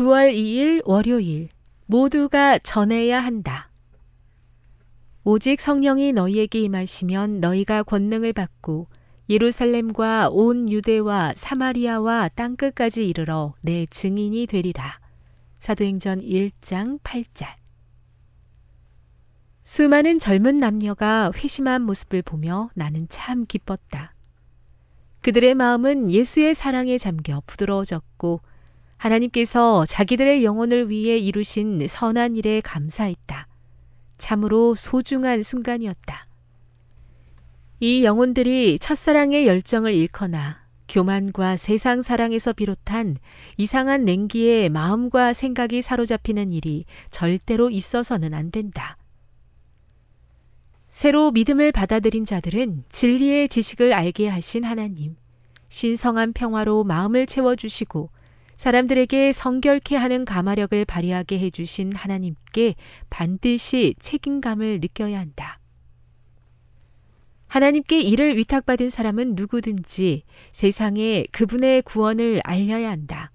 9월 2일 월요일 모두가 전해야 한다. 오직 성령이 너희에게 임하시면 너희가 권능을 받고 예루살렘과 온 유대와 사마리아와 땅끝까지 이르러 내 증인이 되리라. 사도행전 1장 8절 수많은 젊은 남녀가 회심한 모습을 보며 나는 참 기뻤다. 그들의 마음은 예수의 사랑에 잠겨 부드러워졌고 하나님께서 자기들의 영혼을 위해 이루신 선한 일에 감사했다. 참으로 소중한 순간이었다. 이 영혼들이 첫사랑의 열정을 잃거나 교만과 세상 사랑에서 비롯한 이상한 냉기에 마음과 생각이 사로잡히는 일이 절대로 있어서는 안 된다. 새로 믿음을 받아들인 자들은 진리의 지식을 알게 하신 하나님, 신성한 평화로 마음을 채워주시고 사람들에게 성결케 하는 가마력을 발휘하게 해주신 하나님께 반드시 책임감을 느껴야 한다. 하나님께 일을 위탁받은 사람은 누구든지 세상에 그분의 구원을 알려야 한다.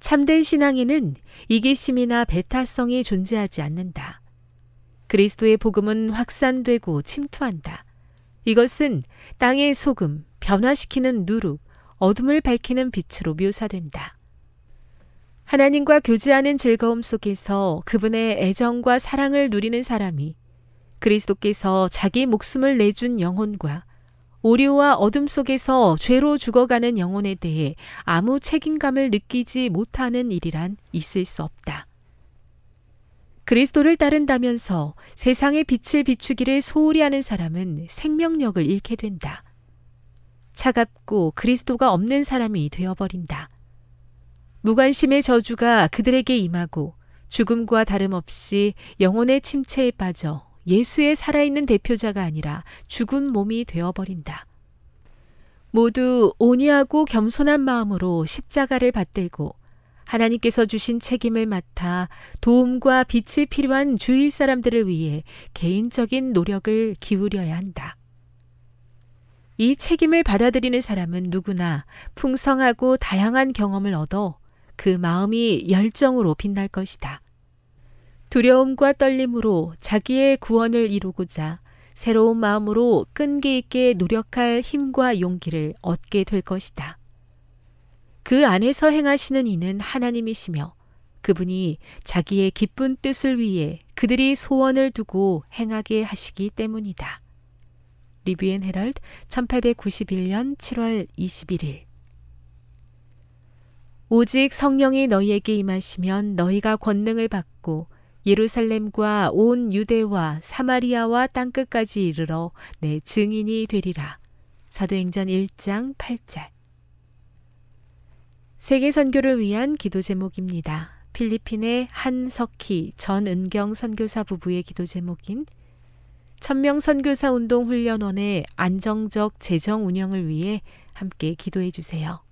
참된 신앙에는 이기심이나 배타성이 존재하지 않는다. 그리스도의 복음은 확산되고 침투한다. 이것은 땅의 소금, 변화시키는 누룩, 어둠을 밝히는 빛으로 묘사된다. 하나님과 교제하는 즐거움 속에서 그분의 애정과 사랑을 누리는 사람이 그리스도께서 자기 목숨을 내준 영혼과 오류와 어둠 속에서 죄로 죽어가는 영혼에 대해 아무 책임감을 느끼지 못하는 일이란 있을 수 없다. 그리스도를 따른다면서 세상의 빛을 비추기를 소홀히 하는 사람은 생명력을 잃게 된다. 차갑고 그리스도가 없는 사람이 되어버린다. 무관심의 저주가 그들에게 임하고 죽음과 다름없이 영혼의 침체에 빠져 예수의 살아있는 대표자가 아니라 죽은 몸이 되어버린다. 모두 온유하고 겸손한 마음으로 십자가를 받들고 하나님께서 주신 책임을 맡아 도움과 빛이 필요한 주위 사람들을 위해 개인적인 노력을 기울여야 한다. 이 책임을 받아들이는 사람은 누구나 풍성하고 다양한 경험을 얻어 그 마음이 열정으로 빛날 것이다. 두려움과 떨림으로 자기의 구원을 이루고자 새로운 마음으로 끈기 있게 노력할 힘과 용기를 얻게 될 것이다. 그 안에서 행하시는 이는 하나님이시며 그분이 자기의 기쁜 뜻을 위해 그들이 소원을 두고 행하게 하시기 때문이다. 리뷰엔 헤럴드 1891년 7월 21일 오직 성령이 너희에게 임하시면 너희가 권능을 받고 예루살렘과 온 유대와 사마리아와 땅끝까지 이르러 내 증인이 되리라. 사도행전 1장 8절 세계 선교를 위한 기도 제목입니다. 필리핀의 한석희 전 은경 선교사 부부의 기도 제목인 천명 선교사 운동 훈련원의 안정적 재정 운영을 위해 함께 기도해 주세요.